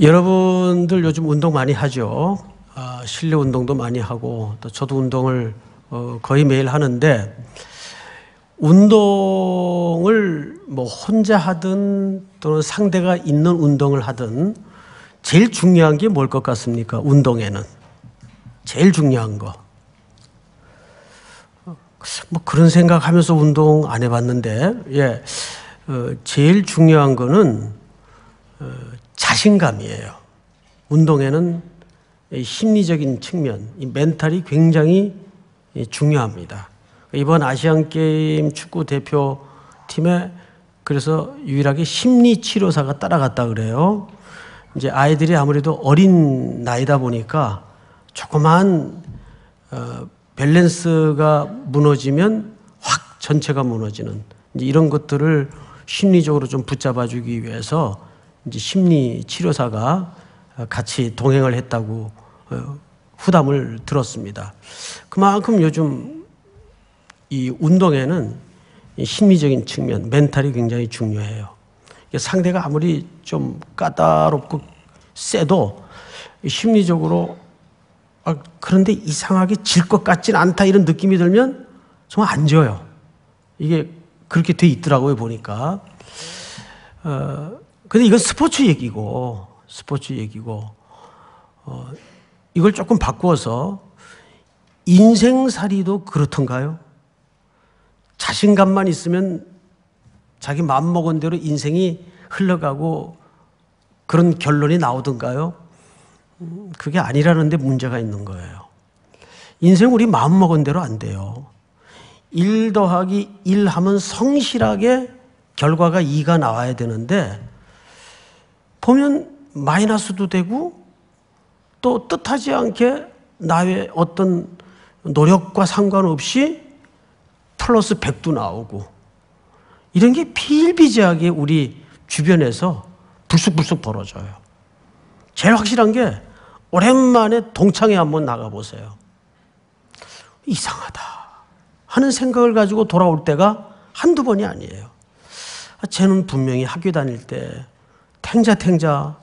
여러분들 요즘 운동 많이 하죠. 아, 실내 운동도 많이 하고 또 저도 운동을 어, 거의 매일 하는데 운동을 뭐 혼자 하든 또는 상대가 있는 운동을 하든 제일 중요한 게 뭘 것 같습니까? 운동에는 제일 중요한 거. 뭐 그런 생각하면서 운동 안 해봤는데 예 어, 제일 중요한 거는 어, 자신감이에요. 운동에는 심리적인 측면, 멘탈이 굉장히 중요합니다. 이번 아시안 게임 축구 대표 팀에 그래서 유일하게 심리 치료사가 따라갔다 그래요. 이제 아이들이 아무래도 어린 나이다 보니까 조그만 어, 밸런스가 무너지면 확 전체가 무너지는 이런 것들을 심리적으로 좀 붙잡아 주기 위해서 이제 심리 치료사가 같이 동행을 했다고 어, 후담을 들었습니다. 그만큼 요즘 이 운동에는 심리적인 측면, 멘탈이 굉장히 중요해요. 상대가 아무리 좀 까다롭고 세도 심리적으로 아, 그런데 이상하게 질 것 같진 않다 이런 느낌이 들면 정말 안 져요. 이게 그렇게 돼 있더라고요, 보니까. 어, 근데 이건 스포츠 얘기고, 스포츠 얘기고, 어, 이걸 조금 바꾸어서 인생살이도 그렇던가요? 자신감만 있으면 자기 마음 먹은 대로 인생이 흘러가고 그런 결론이 나오던가요? 음, 그게 아니라는데 문제가 있는 거예요. 인생 우리 마음 먹은 대로 안 돼요. 1 더하기 1 하면 성실하게 결과가 2가 나와야 되는데 보면 마이너스도 되고 또 뜻하지 않게 나의 어떤 노력과 상관없이 플러스 100도 나오고 이런 게 비일비재하게 우리 주변에서 불쑥불쑥 벌어져요. 제일 확실한 게 오랜만에 동창회 한번 나가보세요. 이상하다 하는 생각을 가지고 돌아올 때가 한두 번이 아니에요. 아, 쟤는 분명히 학교 다닐 때 탱자탱자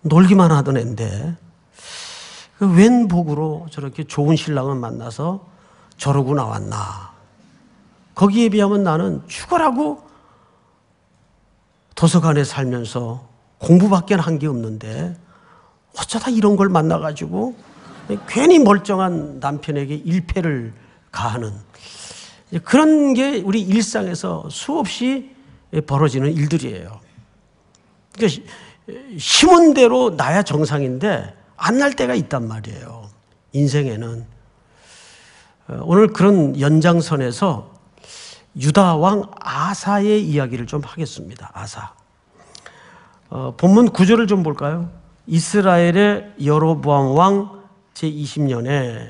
놀기만 하던 앤데 웬 복으로 저렇게 좋은 신랑을 만나서 저러고 나왔나. 거기에 비하면 나는 죽어라고 도서관에 살면서 공부밖에 한 게 없는데 어쩌다 이런 걸 만나가지고 괜히 멀쩡한 남편에게 일패를 가하는 그런 게 우리 일상에서 수없이 벌어지는 일들이에요. 그러니까 심은 대로 나야 정상인데 안 날 때가 있단 말이에요. 인생에는. 어, 오늘 그런 연장선에서 유다왕 아사의 이야기를 좀 하겠습니다. 아사. 어, 본문 구절을 좀 볼까요? 이스라엘의 여로보암 왕 제20년에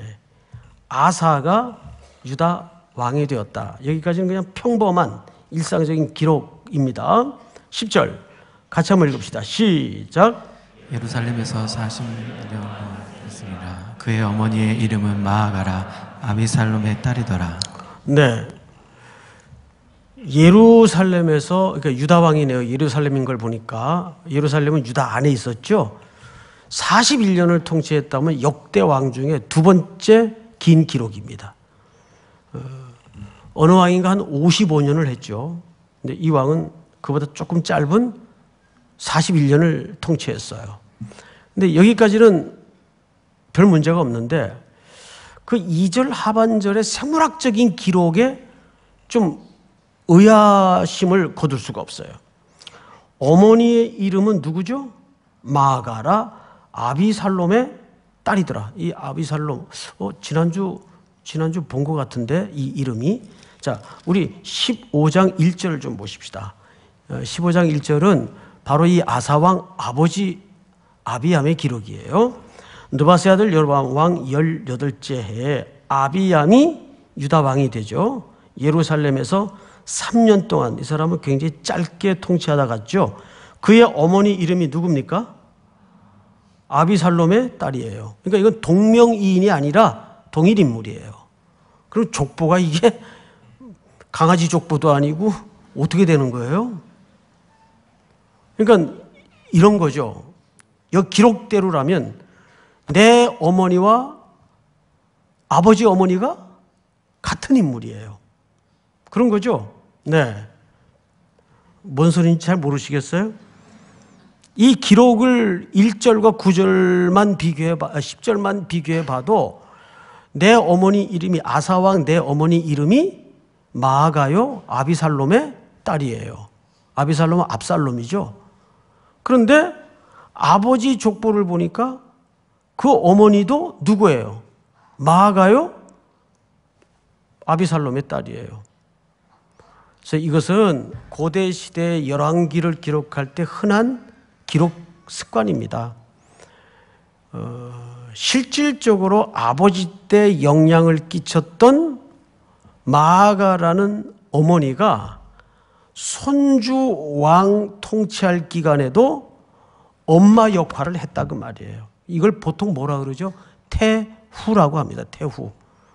아사가 유다 왕이 되었다. 여기까지는 그냥 평범한 일상적인 기록입니다. 10절. 같이 한번 읽읍시다. 시작. 예루살렘에서 40년 있습니다. 그의 어머니의 이름은 마아가라 아비살롬의 딸이더라. 네. 예루살렘에서 그러니까 유다 왕이네요. 예루살렘인 걸 보니까 예루살렘은 유다 안에 있었죠. 41년을 통치했다면 역대 왕 중에 두 번째 긴 기록입니다. 어, 어느 왕인가 한 55년을 했죠. 근데 이 왕은 그보다 조금 짧은 41년을 통치했어요. 근데 여기까지는 별 문제가 없는데 그 2절 하반절의 생물학적인 기록에 좀 의아심을 거둘 수가 없어요. 어머니의 이름은 누구죠? 마가라 아비살롬의 딸이더라. 이 아비살롬, 어, 지난주, 지난주 본 것 같은데, 이 이름이. 자, 우리 15장 1절을 좀 보십시다. 15장 어, 1절은 바로 이 아사왕 아버지 아비암의 기록이에요. 느바세 아들 여로왕 18째 해에 아비암이 유다 왕이 되죠. 예루살렘에서 3년 동안 이 사람은 굉장히 짧게 통치하다 갔죠. 그의 어머니 이름이 누굽니까? 아비살롬의 딸이에요. 그러니까 이건 동명이인이 아니라 동일 인물이에요. 그럼 족보가 이게 강아지 족보도 아니고 어떻게 되는 거예요? 그러니까 이런 거죠. 여 기록대로라면 내 어머니와 아버지 어머니가 같은 인물이에요. 그런 거죠? 네. 뭔소리지잘 모르시겠어요? 이 기록을 1절과 9절만 비교해 봐, 10절만 아, 비교해 봐도 내 어머니 이름이 아사왕 내 어머니 이름이 마아가요 아비살롬의 딸이에요. 아비살롬은 압살롬이죠. 그런데 아버지 족보를 보니까 그 어머니도 누구예요? 마아가요? 아비살롬의 딸이에요. 그래서 이것은 고대 시대 열왕기를 기록할 때 흔한 기록 습관입니다. 어, 실질적으로 아버지 때 영향을 끼쳤던 마아가라는 어머니가 손주 왕 통치할 기간에도 엄마 역할을 했다 그 말이에요. 이걸 보통 뭐라 그러죠? 태후라고 합니다. 태후.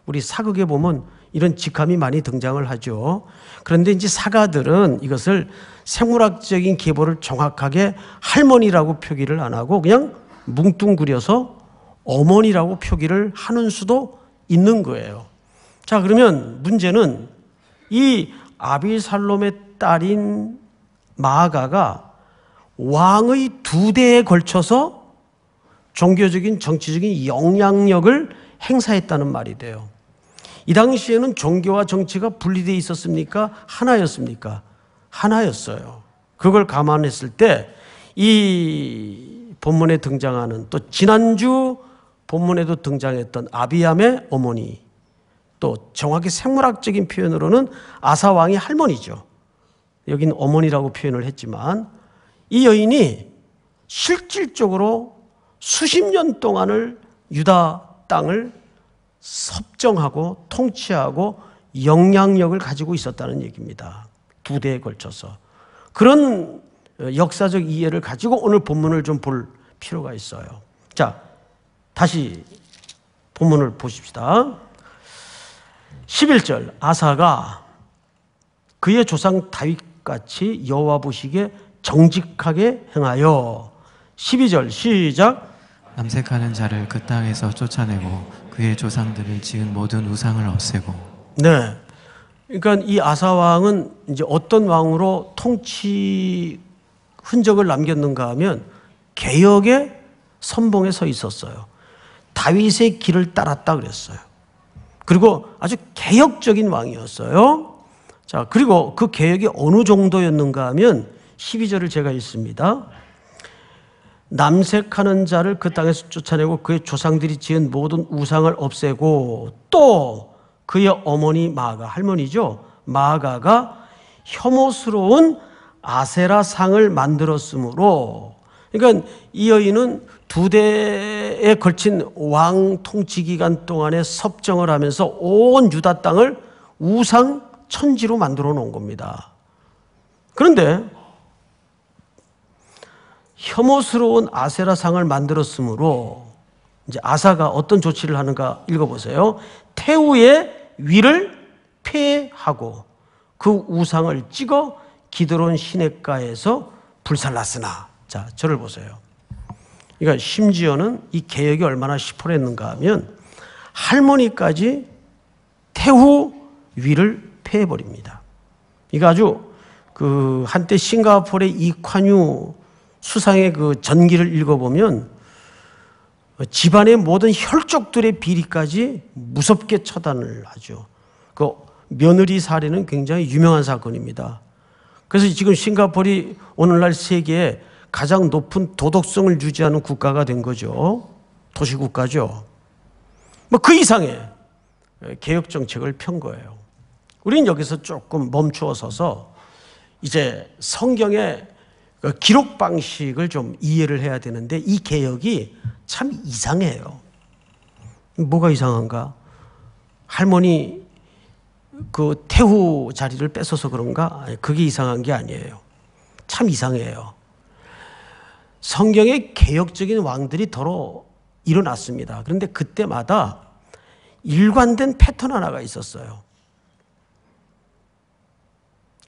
우리 사극에 보면 이런 직함이 많이 등장을 하죠. 그런데 이제 사가들은 이것을 생물학적인 계보를 정확하게 할머니라고 표기를 안 하고 그냥 뭉뚱그려서 어머니라고 표기를 하는 수도 있는 거예요. 자, 그러면 문제는 이 아비살롬의 딸인 마아가가 왕의 두 대에 걸쳐서 종교적인 정치적인 영향력을 행사했다는 말이 돼요. 이 당시에는 종교와 정치가 분리되어 있었습니까? 하나였습니까? 하나였어요. 그걸 감안했을 때 이 본문에 등장하는 또 지난주 본문에도 등장했던 아비암의 어머니 또 정확히 생물학적인 표현으로는 아사왕의 할머니죠. 여긴 어머니라고 표현을 했지만 이 여인이 실질적으로 수십 년 동안을 유다 땅을 섭정하고 통치하고 영향력을 가지고 있었다는 얘기입니다. 두 대에 걸쳐서. 그런 어, 역사적 이해를 가지고 오늘 본문을 좀 볼 필요가 있어요. 자, 다시 본문을 보십시다. 11절 아사가 그의 조상 다윗 같이 여호와 보시기에 정직하게 행하여 12절 시작 남색하는 자를 그 땅에서 쫓아내고 그의 조상들이 지은 모든 우상을 없애고 네. 그러니까 이 아사 왕은 이제 어떤 왕으로 통치 흔적을 남겼는가 하면 개혁의 선봉에 서 있었어요. 다윗의 길을 따랐다 그랬어요. 그리고 아주 개혁적인 왕이었어요. 자, 그리고 그 개혁이 어느 정도였는가 하면 12절을 제가 있습니다. 남색하는 자를 그 땅에서 쫓아내고 그의 조상들이 지은 모든 우상을 없애고 또 그의 어머니 마가, 할머니죠. 마가가 혐오스러운 아세라 상을 만들었으므로 그러니까 이 여인은 두 대에 걸친 왕 통치 기간 동안에 섭정을 하면서 온 유다 땅을 우상 천지로 만들어 놓은 겁니다. 그런데 혐오스러운 아세라상을 만들었으므로 이제 아사가 어떤 조치를 하는가 읽어보세요. 태우의 위를 폐하고 그 우상을 찍어 기드론 시냇가에서 불살랐으나 자 저를 보세요. 그러니까 심지어는 이 개혁이 얼마나 시퍼랬는가 하면 할머니까지 태후 위를 폐해버립니다 이거 아주 그 한때 싱가포르의 이관유 수상의 그 전기를 읽어보면 집안의 모든 혈족들의 비리까지 무섭게 처단을 하죠. 그 며느리 사례는 굉장히 유명한 사건입니다. 그래서 지금 싱가포르 오늘날 세계에 가장 높은 도덕성을 유지하는 국가가 된 거죠. 도시국가죠. 뭐 그 이상의 개혁 정책을 편 거예요. 우리는 여기서 조금 멈추어 서서 이제 성경의 그 기록 방식을 좀 이해를 해야 되는데 이 개혁이 참 이상해요. 뭐가 이상한가? 할머니 그 태후 자리를 뺏어서 그런가? 그게 이상한 게 아니에요. 참 이상해요. 성경의 개혁적인 왕들이 더러 일어났습니다. 그런데 그때마다 일관된 패턴 하나가 있었어요.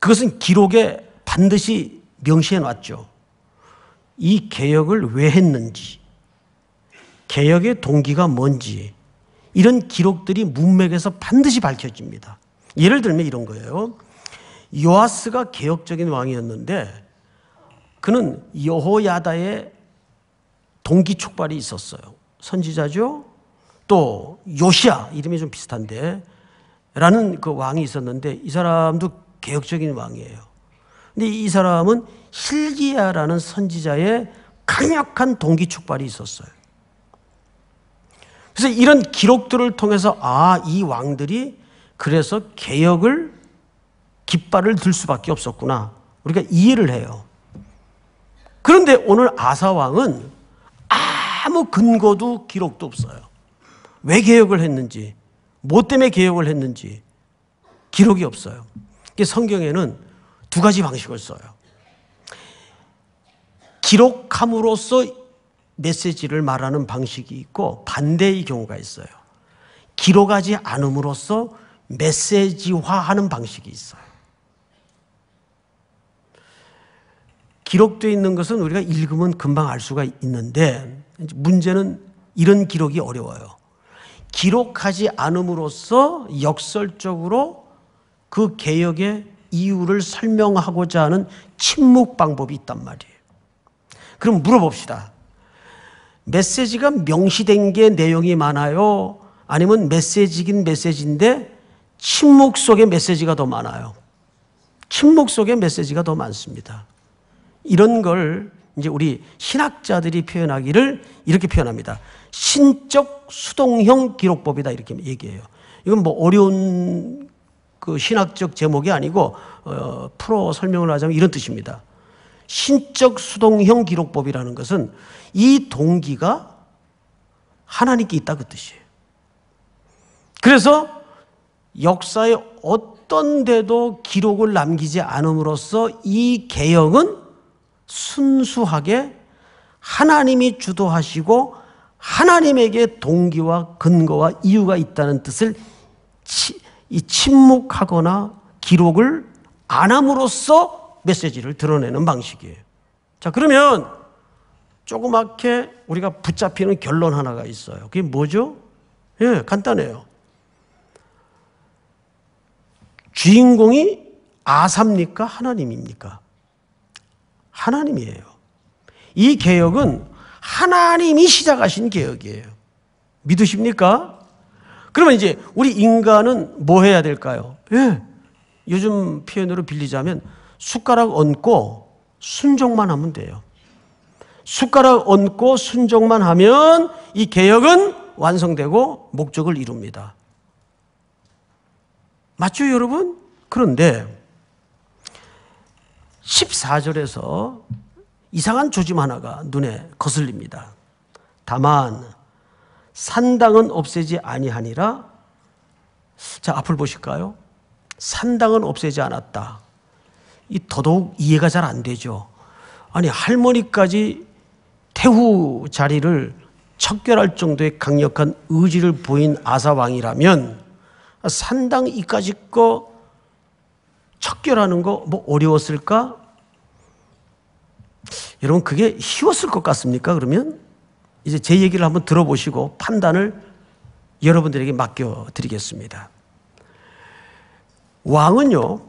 그것은 기록에 반드시 명시해 놨죠. 이 개혁을 왜 했는지, 개혁의 동기가 뭔지, 이런 기록들이 문맥에서 반드시 밝혀집니다. 예를 들면 이런 거예요. 요아스가 개혁적인 왕이었는데 그는 여호야다의 동기 촉발이 있었어요. 선지자죠. 또 요시아 이름이 좀 비슷한데 라는 그 왕이 있었는데 이 사람도 개혁적인 왕이에요. 근데 이 사람은 실기야라는 선지자의 강력한 동기 촉발이 있었어요. 그래서 이런 기록들을 통해서 아, 이 왕들이 그래서 개혁을 깃발을 들 수밖에 없었구나. 우리가 이해를 해요. 그런데 오늘 아사왕은 아무 근거도 기록도 없어요. 왜 개혁을 했는지, 뭐 때문에 개혁을 했는지 기록이 없어요. 성경에는 두 가지 방식을 써요. 기록함으로써 메시지를 말하는 방식이 있고 반대의 경우가 있어요. 기록하지 않음으로써 메시지화하는 방식이 있어요. 기록되어 있는 것은 우리가 읽으면 금방 알 수가 있는데 문제는 이런 기록이 어려워요. 기록하지 않음으로써 역설적으로 그 개혁의 이유를 설명하고자 하는 침묵 방법이 있단 말이에요. 그럼 물어봅시다. 메시지가 명시된 게 내용이 많아요? 아니면 메시지긴 메시지인데 침묵 속에 메시지가 더 많아요? 침묵 속에 메시지가 더 많습니다. 이런 걸 이제 우리 신학자들이 표현하기를 이렇게 표현합니다. 신적 수동형 기록법이다 이렇게 얘기해요. 이건 뭐 어려운 그 신학적 제목이 아니고 어, 풀어 설명을 하자면 이런 뜻입니다. 신적 수동형 기록법이라는 것은 이 동기가 하나님께 있다 그 뜻이에요. 그래서 역사의 어떤 데도 기록을 남기지 않음으로써 이 개혁은 순수하게 하나님이 주도하시고 하나님에게 동기와 근거와 이유가 있다는 뜻을 이 침묵하거나 기록을 안 함으로써 메시지를 드러내는 방식이에요. 자, 그러면 조그맣게 우리가 붙잡히는 결론 하나가 있어요. 그게 뭐죠? 예, 간단해요. 주인공이 아삽니까? 하나님입니까? 하나님이에요. 이 개혁은 하나님이 시작하신 개혁이에요. 믿으십니까? 그러면 이제 우리 인간은 뭐 해야 될까요? 예. 요즘 표현으로 빌리자면 숟가락 얹고 순종만 하면 돼요. 숟가락 얹고 순종만 하면 이 개혁은 완성되고 목적을 이룹니다. 맞죠, 여러분? 그런데 14절에서 이상한 조짐 하나가 눈에 거슬립니다. 다만 산당은 없애지 아니하니라. 자, 앞을 보실까요? 산당은 없애지 않았다. 이 더더욱 이해가 잘 안 되죠. 아니, 할머니까지 태후 자리를 척결할 정도의 강력한 의지를 보인 아사왕이라면 산당 이까지 거 척결하는 거 뭐 어려웠을까? 여러분, 그게 쉬웠을 것 같습니까, 그러면? 이제 제 얘기를 한번 들어보시고 판단을 여러분들에게 맡겨드리겠습니다. 왕은요,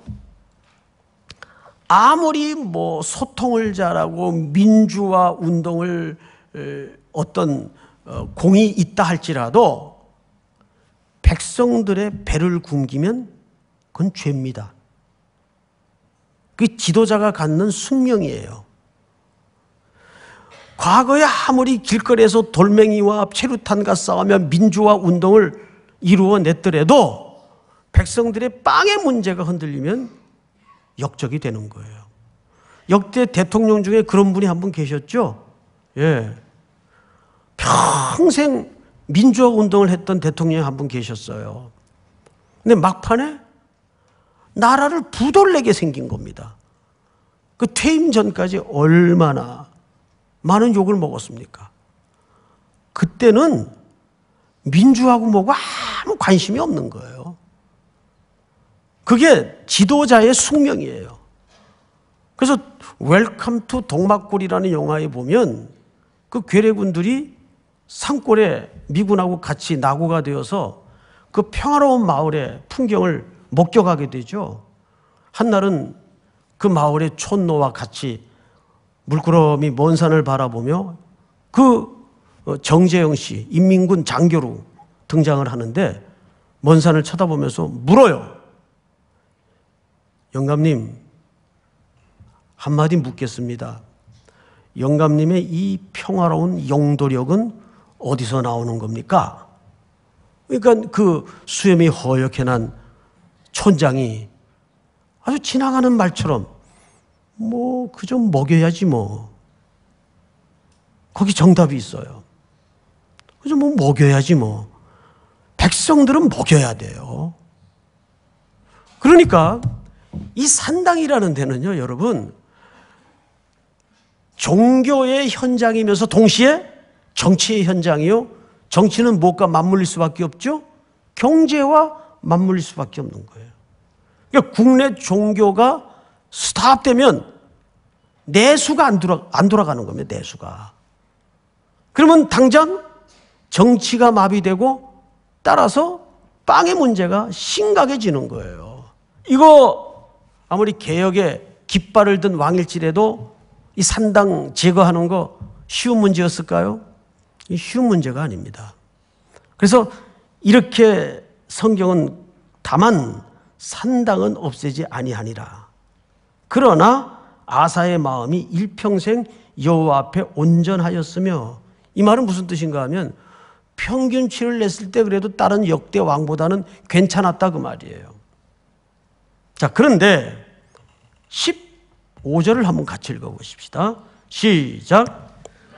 아무리 뭐 소통을 잘하고 민주화 운동을 어떤 어, 공이 있다 할지라도 백성들의 배를 굶기면 그건 죄입니다. 그 지도자가 갖는 숙명이에요. 과거에 아무리 길거리에서 돌멩이와 체류탄과 싸우며 민주화 운동을 이루어냈더라도 백성들의 빵의 문제가 흔들리면 역적이 되는 거예요. 역대 대통령 중에 그런 분이 한 분 계셨죠? 예. 평생 민주화 운동을 했던 대통령이 한 분 계셨어요. 근데 막판에 나라를 부돌내게 생긴 겁니다. 그 퇴임 전까지 얼마나 많은 욕을 먹었습니까? 그때는 민주하고 뭐고 아무 관심이 없는 거예요. 그게 지도자의 숙명이에요. 그래서 웰컴 투 동막골이라는 영화에 보면 그 괴뢰군들이 산골에 미군하고 같이 낙오가 되어서 그 평화로운 마을의 풍경을 목격하게 되죠. 한날은 그 마을의 촌노와 같이 물구름이 먼 산을 바라보며 그 어, 정재영 씨, 인민군 장교로 등장을 하는데 먼 산을 쳐다보면서 물어요. 영감님, 한마디 묻겠습니다. 영감님의 이 평화로운 영도력은 어디서 나오는 겁니까? 그러니까 그 수염이 허옇게 난 촌장이 아주 지나가는 말처럼 뭐, 그저 먹여야지 뭐. 거기 정답이 있어요. 그저 뭐 먹여야지 뭐. 백성들은 먹여야 돼요. 그러니까 이 산당이라는 데는요, 여러분, 종교의 현장이면서 동시에 정치의 현장이요. 정치는 무엇과 맞물릴 수밖에 없죠? 경제와 맞물릴 수밖에 없는 거예요. 그러니까 국내 종교가 다 합되면 내수가 안, 돌아, 안 돌아가는 겁니다. 내수가. 그러면 당장 정치가 마비되고 따라서 빵의 문제가 심각해지는 거예요. 이거 아무리 개혁에 깃발을 든 왕일지라도 이 산당 제거하는 거 쉬운 문제였을까요? 쉬운 문제가 아닙니다. 그래서 이렇게 성경은 다만 산당은 없애지 아니하니라. 그러나 아사의 마음이 일평생 여호와 앞에 온전하였으며 이 말은 무슨 뜻인가 하면 평균치를 냈을 때 그래도 다른 역대 왕보다는 괜찮았다 그 말이에요. 자, 그런데 15절을 한번 같이 읽어 보십시다. 시작.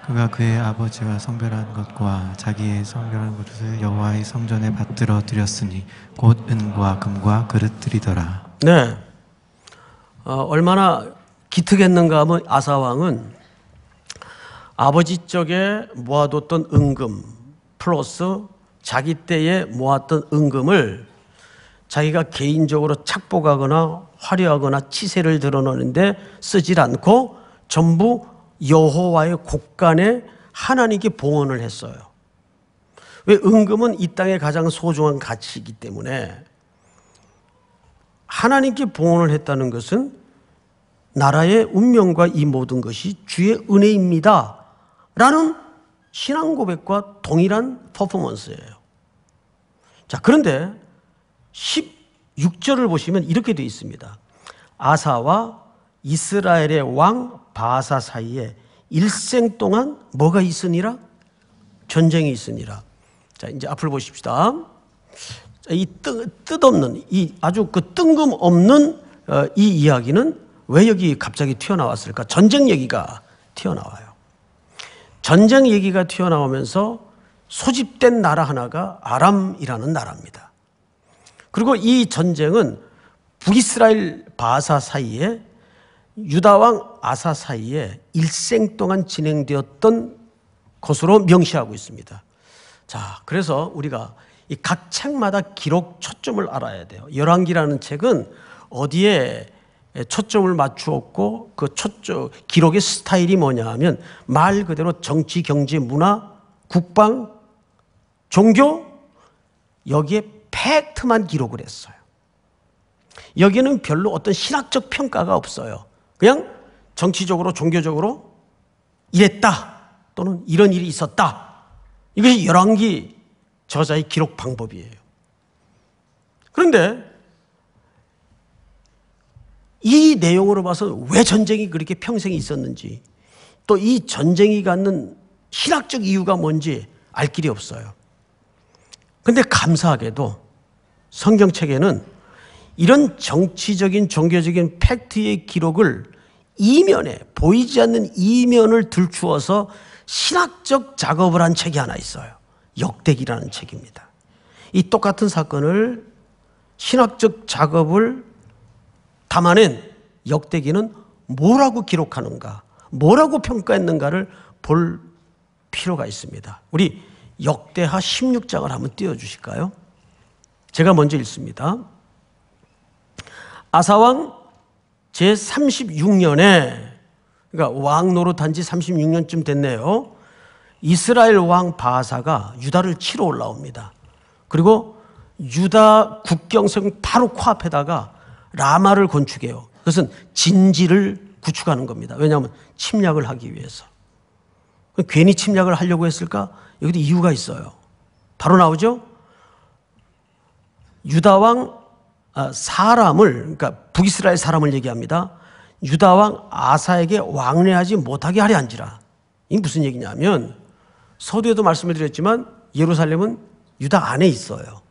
그가 그의 아버지와 성별한 것과 자기의 성별한 그을 여호와의 성전에 받들어 드렸으니 곧 은과 금과 그릇들이더라. 네. 어, 얼마나 기특했는가 하면 아사왕은 아버지 쪽에 모아뒀던 은금 플러스 자기 때에 모았던 은금을 자기가 개인적으로 착복하거나 화려하거나 치세를 드러내는데 쓰질 않고 전부 여호와의 곳간에 하나님께 봉헌을 했어요. 왜 은금은 이땅의 가장 소중한 가치이기 때문에 하나님께 봉헌을 했다는 것은 나라의 운명과 이 모든 것이 주의 은혜입니다. 라는 신앙 고백과 동일한 퍼포먼스예요. 자, 그런데 16절을 보시면 이렇게 되어 있습니다. 아사와 이스라엘의 왕 바사 사이에 일생 동안 뭐가 있으니라? 전쟁이 있으니라. 자, 이제 앞을 보십시다. 이 뜻없는 이 아주 그 뜬금없는 어, 이 이야기는 왜 여기 갑자기 튀어나왔을까? 전쟁 얘기가 튀어나와요. 전쟁 얘기가 튀어나오면서 소집된 나라 하나가 아람이라는 나라입니다. 그리고 이 전쟁은 북이스라엘 바사 사이에 유다왕 아사 사이에 일생 동안 진행되었던 것으로 명시하고 있습니다. 자, 그래서 우리가 이각 책마다 기록 초점을 알아야 돼요. 열왕기라는 책은 어디에 초점을 맞추었고 그 초점 기록의 스타일이 뭐냐 하면 말 그대로 정치, 경제, 문화, 국방, 종교 여기에 팩트만 기록을 했어요. 여기는 별로 어떤 신학적 평가가 없어요. 그냥 정치적으로, 종교적으로 이랬다 또는 이런 일이 있었다. 이것이 열왕기 저자의 기록 방법이에요. 그런데 이 내용으로 봐서 왜 전쟁이 그렇게 평생 있었는지 또 이 전쟁이 갖는 신학적 이유가 뭔지 알 길이 없어요. 근데 감사하게도 성경책에는 이런 정치적인 종교적인 팩트의 기록을 이면에 보이지 않는 이면을 들추어서 신학적 작업을 한 책이 하나 있어요. 역대기라는 책입니다. 이 똑같은 사건을 신학적 작업을 담아낸 역대기는 뭐라고 기록하는가, 뭐라고 평가했는가를 볼 필요가 있습니다. 우리 역대하 16장을 한번 띄워주실까요? 제가 먼저 읽습니다. 아사왕 제36년에, 그러니까 왕 노릇한 지 36년쯤 됐네요. 이스라엘 왕 바사가 하 유다를 치러 올라옵니다. 그리고 유다 국경성 바로 코앞에다가 라마를 건축해요. 그것은 진지를 구축하는 겁니다. 왜냐하면 침략을 하기 위해서. 괜히 침략을 하려고 했을까? 여기도 이유가 있어요. 바로 나오죠? 유다왕 아, 사람을, 그러니까 북이스라엘 사람을 얘기합니다. 유다왕 아사에게 왕래하지 못하게 하려 한지라. 이 무슨 얘기냐면 서두에도 말씀을 드렸지만 예루살렘은 유다 안에 있어요.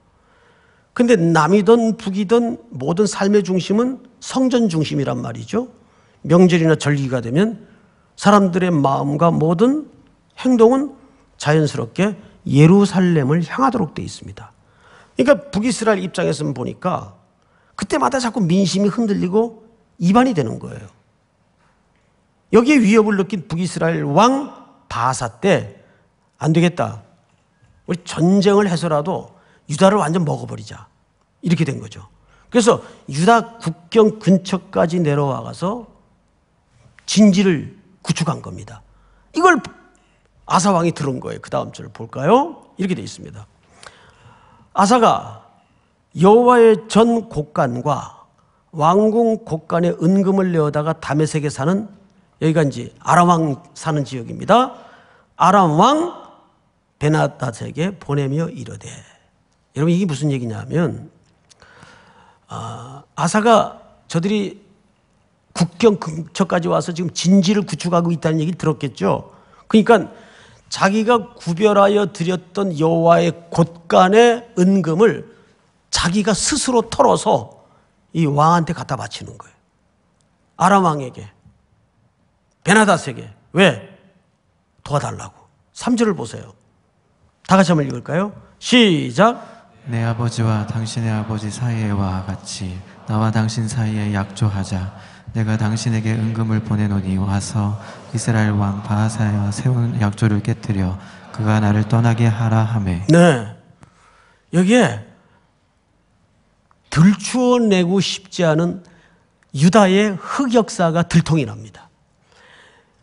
근데 남이든 북이든 모든 삶의 중심은 성전 중심이란 말이죠. 명절이나 절기가 되면 사람들의 마음과 모든 행동은 자연스럽게 예루살렘을 향하도록 되어 있습니다. 그러니까 북이스라엘 입장에서는 보니까 그때마다 자꾸 민심이 흔들리고 이반이 되는 거예요. 여기에 위협을 느낀 북이스라엘 왕 바사 때안 되겠다. 우리 전쟁을 해서라도 유다를 완전 먹어버리자. 이렇게 된 거죠. 그래서 유다 국경 근처까지 내려와 가서 진지를 구축한 겁니다. 이걸 아사 왕이 들은 거예요. 그 다음 절을 볼까요? 이렇게 되어 있습니다. 아사가 여호와의 전 곡간과 왕궁 곡간에 은금을 내어다가 담에색에 사는 여기가 이제 아람 왕 사는 지역입니다. 아람 왕 베나다스에게 보내며 이르되 여러분 이게 무슨 얘기냐면 아, 사가 저들이 국경 근처까지 와서 지금 진지를 구축하고 있다는 얘기 들었겠죠. 그러니까 자기가 구별하여 드렸던 여호와의 곳간의 은금을 자기가 스스로 털어서 이 왕한테 갖다 바치는 거예요. 아람 왕에게 베나다에게왜 도와달라고 3절을 보세요. 다 같이 한번 읽을까요? 시작. 내 아버지와 당신의 아버지 사이에와 같이 나와 당신 사이에 약조하자. 내가 당신에게 은금을 보내노니 와서 이스라엘 왕 바하사여 세운 약조를 깨뜨려 그가 나를 떠나게 하라 하매. 네. 여기에 들추어내고 싶지 않은 유다의 흑역사가 들통이 납니다.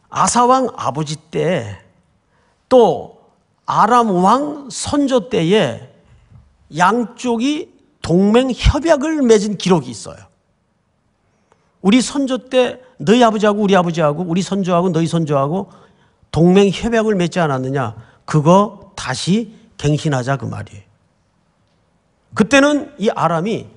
아사왕 아버지 때또 아람 왕 선조 때에 양쪽이 동맹 협약을 맺은 기록이 있어요. 우리 선조 때 너희 아버지하고 우리 아버지하고 우리 선조하고 너희 선조하고 동맹 협약을 맺지 않았느냐? 그거 다시 갱신하자 그 말이에요. 그때는 이 아람이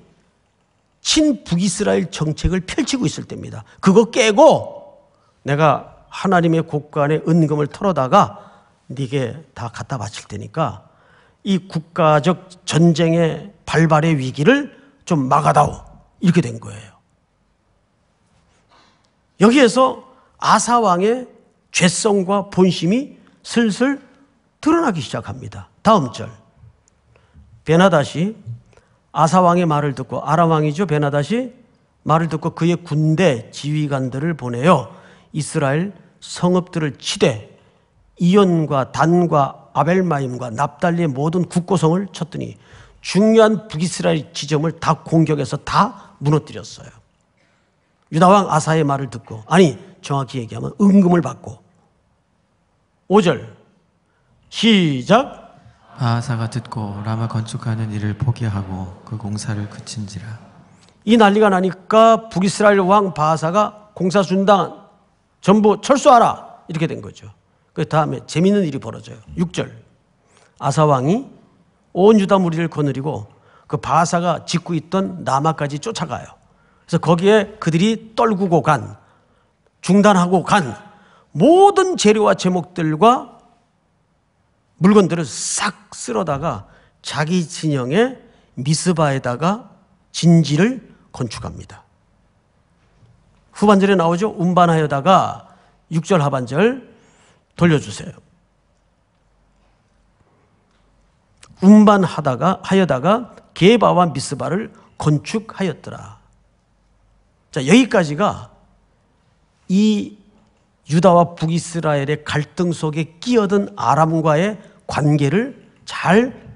친북이스라엘 정책을 펼치고 있을 때입니다. 그거 깨고 내가 하나님의 곳간에 은금을 털어다가 네게 다 갖다 바칠 테니까 이 국가적 전쟁의 발발의 위기를 좀 막아다오 이렇게 된 거예요. 여기에서 아사 왕의 죄성과 본심이 슬슬 드러나기 시작합니다. 다음 절. 베나다시 아사 왕의 말을 듣고 아람 왕이죠. 베나다시 말을 듣고 그의 군대 지휘관들을 보내어 이스라엘 성읍들을 치대 이연과 단과 아벨마임과 납달리의 모든 국고성을 쳤더니 중요한 북이스라엘 지점을 다 공격해서 다 무너뜨렸어요. 유다왕 아사의 말을 듣고 아니 정확히 얘기하면 은금을 받고 5절 시작 아사가 듣고 라마 건축하는 일을 포기하고 그 공사를 그친지라 이 난리가 나니까 북이스라엘 왕바사가 공사 중단 전부 철수하라 이렇게 된 거죠. 그 다음에 재밌는 일이 벌어져요. 6절. 아사왕이 온 유다 무리를 거느리고 그 바사가 짓고 있던 남아까지 쫓아가요. 그래서 거기에 그들이 떨구고 간, 중단하고 간 모든 재료와 제목들과 물건들을 싹 쓸어다가 자기 진영의 미스바에다가 진지를 건축합니다. 후반절에 나오죠. 운반하여다가 6절 하반절 돌려주세요. 운반하다가 하여다가 게바와 미스바를 건축하였더라. 자, 여기까지가 이 유다와 북이스라엘의 갈등 속에 끼어든 아람과의 관계를 잘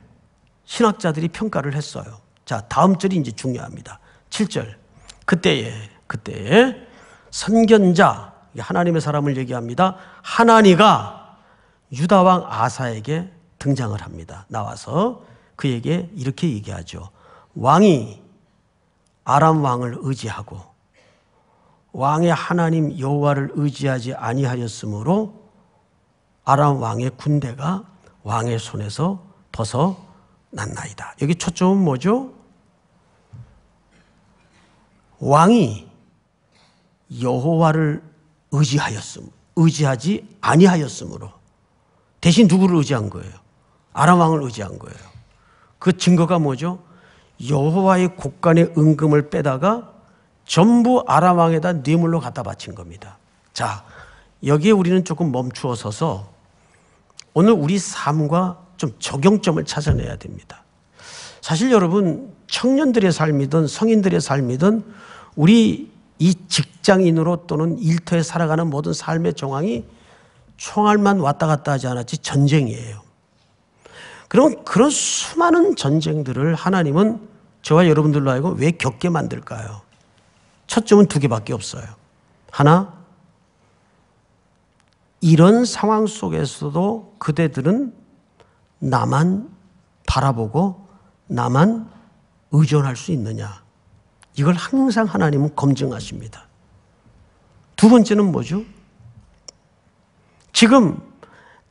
신학자들이 평가를 했어요. 자, 다음 절이 이제 중요합니다. 7절. 그때에, 그때에 선견자, 하나님의 사람을 얘기합니다. 하나니가 유다 왕 아사에게 등장을 합니다. 나와서 그에게 이렇게 얘기하죠. 왕이 아람 왕을 의지하고 왕의 하나님 여호와를 의지하지 아니하였으므로 아람 왕의 군대가 왕의 손에서 벗어났나이다. 여기 초점은 뭐죠? 왕이 여호와를 의지하였음, 의지하지 아니하였으므로 대신 누구를 의지한 거예요? 아람 왕을 의지한 거예요. 그 증거가 뭐죠? 여호와의 곳간의 은금을 빼다가 전부 아람 왕에다 뇌물로 갖다 바친 겁니다. 자, 여기에 우리는 조금 멈추어 서서 오늘 우리 삶과 좀 적용점을 찾아내야 됩니다. 사실 여러분 청년들의 삶이든 성인들의 삶이든 우리 이 직장인으로 또는 일터에 살아가는 모든 삶의 정황이 총알만 왔다 갔다 하지 않았지 전쟁이에요. 그럼 그런 수많은 전쟁들을 하나님은 저와 여러분들로 알고 왜 겪게 만들까요? 첫점은 두 개밖에 없어요. 하나, 이런 상황 속에서도 그대들은 나만 바라보고 나만 의존할 수 있느냐. 이걸 항상 하나님은 검증하십니다. 두 번째는 뭐죠? 지금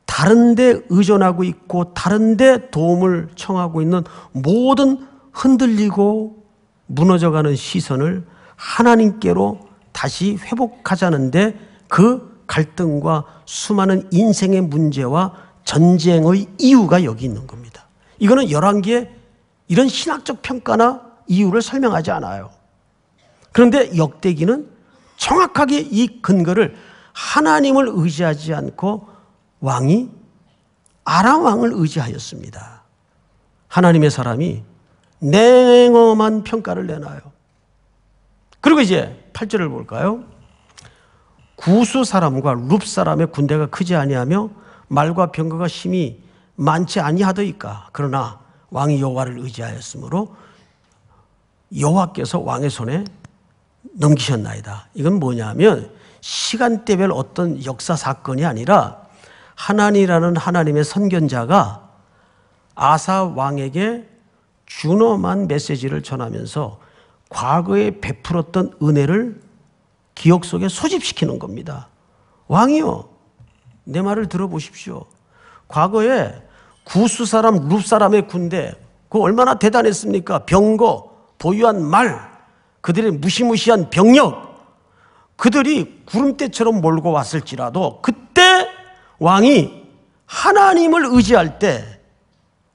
다른데 의존하고 있고 다른데 도움을 청하고 있는 모든 흔들리고 무너져가는 시선을 하나님께로 다시 회복하자는데 그 갈등과 수많은 인생의 문제와 전쟁의 이유가 여기 있는 겁니다. 이거는 열왕기 이런 신학적 평가나 이유를 설명하지 않아요. 그런데 역대기는 정확하게 이 근거를 하나님을 의지하지 않고 왕이 아람 왕을 의지하였습니다. 하나님의 사람이 냉엄한 평가를 내놔요. 그리고 이제 8절을 볼까요? 구수 사람과 룹 사람의 군대가 크지 아니하며 말과 병거가 심히 많지 아니하더이까. 그러나 왕이 여호와를 의지하였으므로 여호와께서 왕의 손에 넘기셨나이다. 이건 뭐냐면 시간대별 어떤 역사 사건이 아니라 하나님이라는 하나님의 선견자가 아사 왕에게 준엄한 메시지를 전하면서 과거에 베풀었던 은혜를 기억 속에 소집시키는 겁니다. 왕이요. 내 말을 들어보십시오. 과거에 구수 사람, 룹 사람의 군대, 그 얼마나 대단했습니까? 병거, 보유한 말, 그들의 무시무시한 병력, 그들이 구름대처럼 몰고 왔을지라도 그때 왕이 하나님을 의지할 때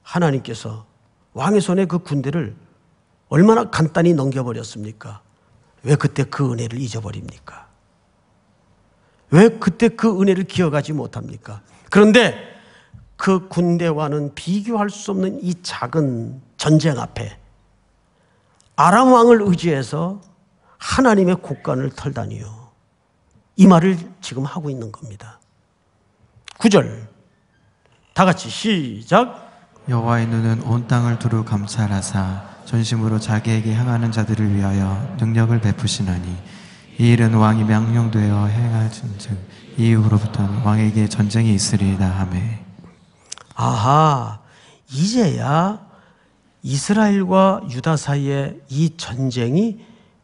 하나님께서 왕의 손에 그 군대를 얼마나 간단히 넘겨버렸습니까? 왜 그때 그 은혜를 잊어버립니까? 왜 그때 그 은혜를 기억하지 못합니까? 그런데 그 군대와는 비교할 수 없는 이 작은 전쟁 앞에 아람 왕을 의지해서 하나님의 국간을 털다니요. 이 말을 지금 하고 있는 겁니다. 9절. 다 같이 시작. 여호와의 눈은 온 땅을 두루 감찰하사 전심으로 자기에게 향하는 자들을 위하여 능력을 베푸시나니 이 일은 왕이 명령되어 행하진즉 이후로부터 왕에게 전쟁이 있으리다 하매. 아하 이제야 이스라엘과 유다 사이에 이 전쟁이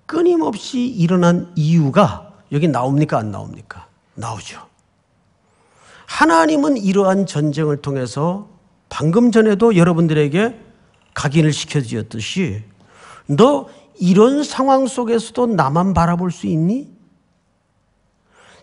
끊임없이 일어난 이유가 여기 나옵니까 안 나옵니까? 나오죠. 하나님은 이러한 전쟁을 통해서 방금 전에도 여러분들에게 각인을 시켜 주었듯이 너 이런 상황 속에서도 나만 바라볼 수 있니?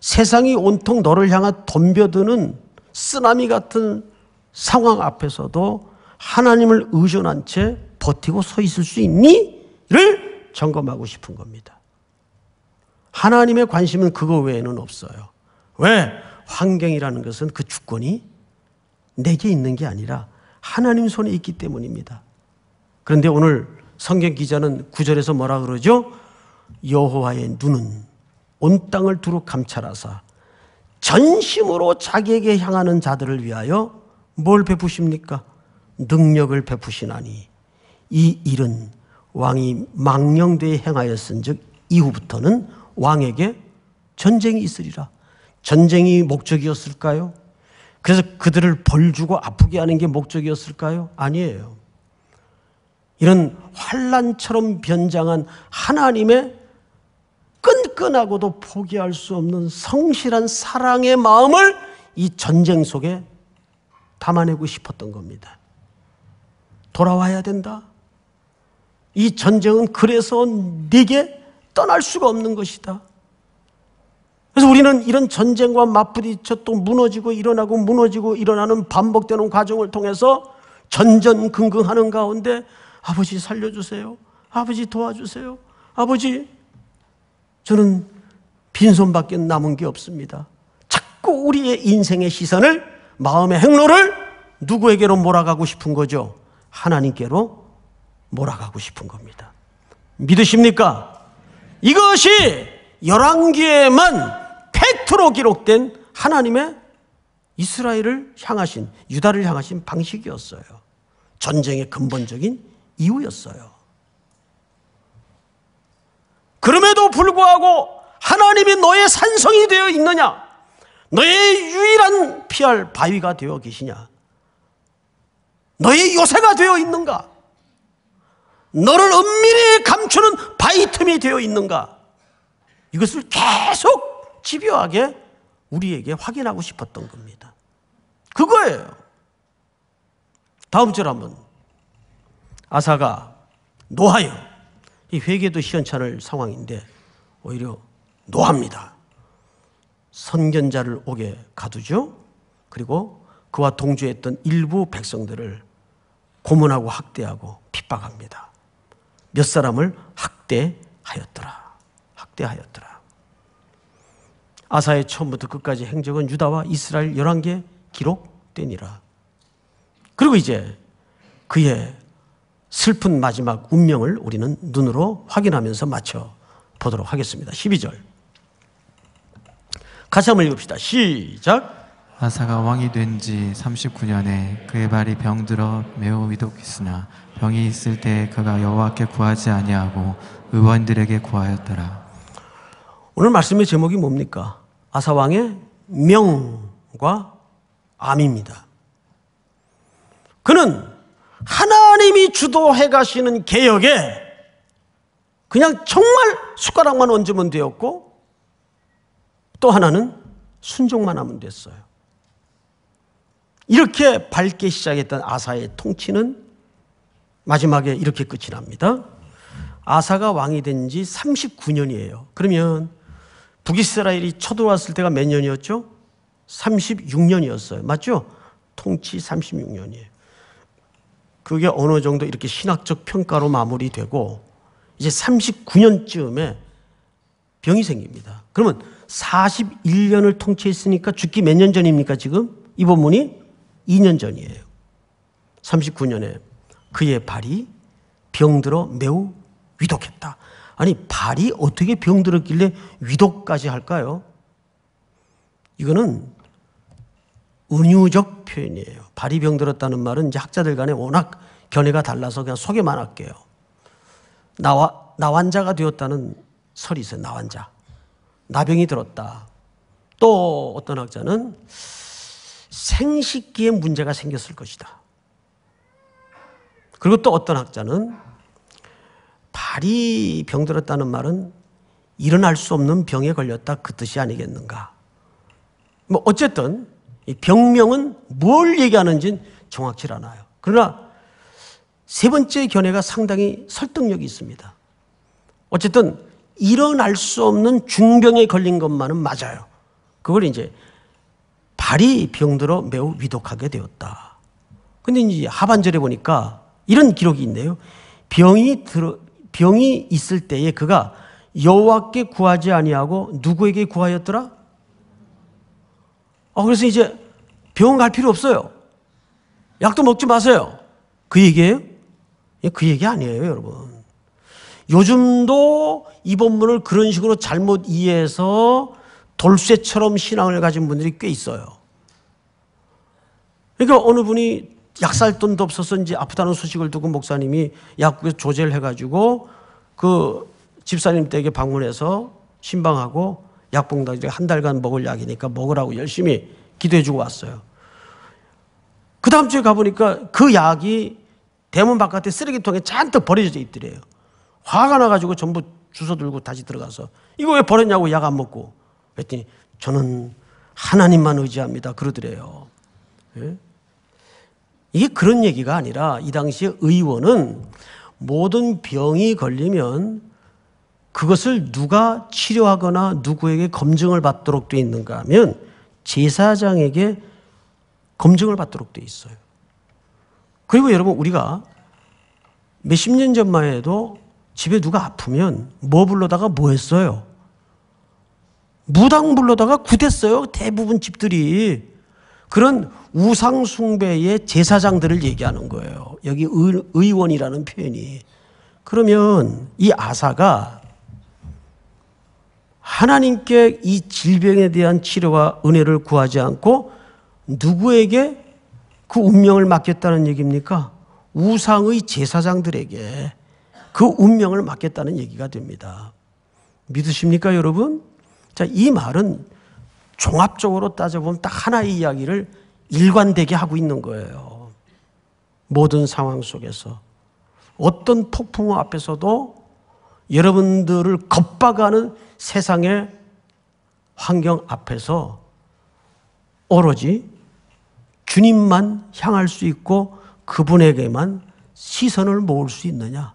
세상이 온통 너를 향한 덤벼드는 쓰나미 같은 상황 앞에서도 하나님을 의존한 채 버티고 서 있을 수 있니?를 점검하고 싶은 겁니다. 하나님의 관심은 그거 외에는 없어요. 왜? 환경이라는 것은 그 주권이 내게 있는 게 아니라 하나님 손에 있기 때문입니다. 그런데 오늘 성경 기자는 구절에서 뭐라 그러죠? 여호와의 눈은 온 땅을 두루 감찰하사 전심으로 자기에게 향하는 자들을 위하여 뭘 베푸십니까? 능력을 베푸시나니 이 일은 왕이 망령되이 행하였은즉 이후부터는 왕에게 전쟁이 있으리라. 전쟁이 목적이었을까요? 그래서 그들을 벌 주고 아프게 하는 게 목적이었을까요? 아니에요. 이런 환란처럼 변장한 하나님의 끈끈하고도 포기할 수 없는 성실한 사랑의 마음을 이 전쟁 속에 담아내고 싶었던 겁니다. 돌아와야 된다. 이 전쟁은 그래서 네게 떠날 수가 없는 것이다. 그래서 우리는 이런 전쟁과 맞부딪혀 또 무너지고 일어나고 무너지고 일어나는 반복되는 과정을 통해서 전전긍긍하는 가운데 아버지 살려주세요. 아버지 도와주세요. 아버지 저는 빈손밖에 남은 게 없습니다. 자꾸 우리의 인생의 시선을 마음의 행로를 누구에게로 몰아가고 싶은 거죠. 하나님께로 몰아가고 싶은 겁니다. 믿으십니까? 이것이 열왕기에만 팩트로 기록된 하나님의 이스라엘을 향하신 유다를 향하신 방식이었어요. 전쟁의 근본적인 이유였어요. 그럼에도 불구하고 하나님이 너의 산성이 되어 있느냐? 너의 유일한 피할 바위가 되어 계시냐? 너의 요새가 되어 있는가? 너를 은밀히 감추는 바이틈이 되어 있는가? 이것을 계속 집요하게 우리에게 확인하고 싶었던 겁니다. 그거예요. 다음 절 한번 아사가 노하여 이 회개도 시원찮을 상황인데 오히려 노합니다. 선견자를 오게 가두죠. 그리고 그와 동조했던 일부 백성들을 고문하고 학대하고 핍박합니다. 몇 사람을 학대하였더라. 학대하였더라. 아사의 처음부터 끝까지 행적은 유다와 이스라엘 11개 기록되니라. 그리고 이제 그의 슬픈 마지막 운명을 우리는 눈으로 확인하면서 맞춰 보도록 하겠습니다. 12절. 같이 한번 읽읍시다. 시작. 아사가 왕이 된 지 39년에 그의 발이 병들어 매우 위독했으나 병이 있을 때 그가 여호와께 구하지 아니하고 의원들에게 구하였더라. 오늘 말씀의 제목이 뭡니까? 아사 왕의 명과 암입니다. 그는 하나님이 주도해 가시는 개혁에 그냥 정말 숟가락만 얹으면 되었고 또 하나는 순종만 하면 됐어요. 이렇게 밝게 시작했던 아사의 통치는 마지막에 이렇게 끝이 납니다. 아사가 왕이 된 지 39년이에요. 그러면 북이스라엘이 쳐들어왔을 때가 몇 년이었죠? 36년이었어요. 맞죠? 통치 36년이에요. 그게 어느 정도 이렇게 신학적 평가로 마무리되고 이제 39년쯤에 병이 생깁니다. 그러면 41년을 통치했으니까 죽기 몇 년 전입니까, 지금? 이 본문이? 2년 전이에요. 39년에 그의 발이 병들어 매우 위독했다. 아니, 발이 어떻게 병들었길래 위독까지 할까요? 이거는 은유적 표현이에요. 발이 병들었다는 말은 이제 학자들 간에 워낙 견해가 달라서 그냥 소개만 할게요. 나와, 나환자가 되었다는 설이 있어요. 나환자. 나병이 들었다. 또 어떤 학자는 생식기에 문제가 생겼을 것이다. 그리고 또 어떤 학자는 발이 병들었다는 말은 일어날 수 없는 병에 걸렸다 그 뜻이 아니겠는가. 뭐 어쨌든 병명은 뭘 얘기하는지는 정확치 않아요. 그러나 세 번째 견해가 상당히 설득력이 있습니다. 어쨌든 일어날 수 없는 중병에 걸린 것만은 맞아요. 그걸 이제 발이 병들어 매우 위독하게 되었다. 근데 이제 하반절에 보니까 이런 기록이 있네요. 병이 들어 병이 있을 때에 그가 여호와께 구하지 아니하고 누구에게 구하였더라? 어, 그래서 이제 병원 갈 필요 없어요. 약도 먹지 마세요. 그 얘기예요? 예, 그 얘기 아니에요, 여러분. 요즘도 이 본문을 그런 식으로 잘못 이해해서 돌쇠처럼 신앙을 가진 분들이 꽤 있어요. 그러니까 어느 분이 약살 돈도 없어서 이제 아프다는 소식을 듣고 목사님이 약국에서 조제를 해가지고 그 집사님 댁에 방문해서 신방하고 약봉다리 한 달간 먹을 약이니까 먹으라고 열심히 기도해주고 왔어요. 그 다음 주에 가보니까 그 약이 대문 바깥에 쓰레기통에 잔뜩 버려져 있더래요. 화가 나가지고 전부 주워 들고 다시 들어가서 이거 왜 버렸냐고 약 안 먹고 그랬더니 저는 하나님만 의지합니다. 그러더래요. 예? 이게 그런 얘기가 아니라 이당시 의원은 모든 병이 걸리면 그것을 누가 치료하거나 누구에게 검증을 받도록 돼 있는가 하면 제사장에게 검증을 받도록 돼 있어요. 그리고 여러분 우리가 몇 십 년 전만 해도 집에 누가 아프면 뭐 불러다가 뭐 했어요? 무당 불러다가 구댔어요. 대부분 집들이. 그런 우상숭배의 제사장들을 얘기하는 거예요. 여기 의원이라는 표현이. 그러면 이 아사가 하나님께 이 질병에 대한 치료와 은혜를 구하지 않고 누구에게 그 운명을 맡겼다는 얘기입니까? 우상의 제사장들에게 그 운명을 맡겼다는 얘기가 됩니다. 믿으십니까, 여러분? 자, 이 말은 종합적으로 따져보면 딱 하나의 이야기를 일관되게 하고 있는 거예요. 모든 상황 속에서. 어떤 폭풍 앞에서도 여러분들을 겁박하는 세상의 환경 앞에서 오로지 주님만 향할 수 있고 그분에게만 시선을 모을 수 있느냐.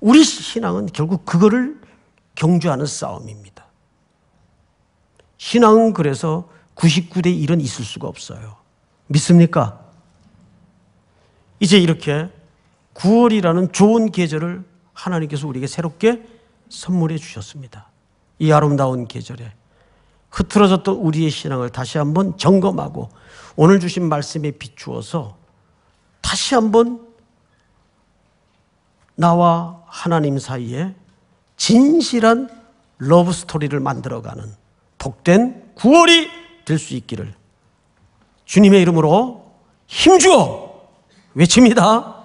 우리 신앙은 결국 그거를 경주하는 싸움입니다. 신앙은 그래서 99대 1은 있을 수가 없어요. 믿습니까? 이제 이렇게 9월이라는 좋은 계절을 하나님께서 우리에게 새롭게 선물해 주셨습니다. 이 아름다운 계절에 흐트러졌던 우리의 신앙을 다시 한번 점검하고 오늘 주신 말씀에 비추어서 다시 한번 나와 하나님 사이에 진실한 러브 스토리를 만들어가는 복된 9월이 될 수 있기를 주님의 이름으로 힘주어 외칩니다.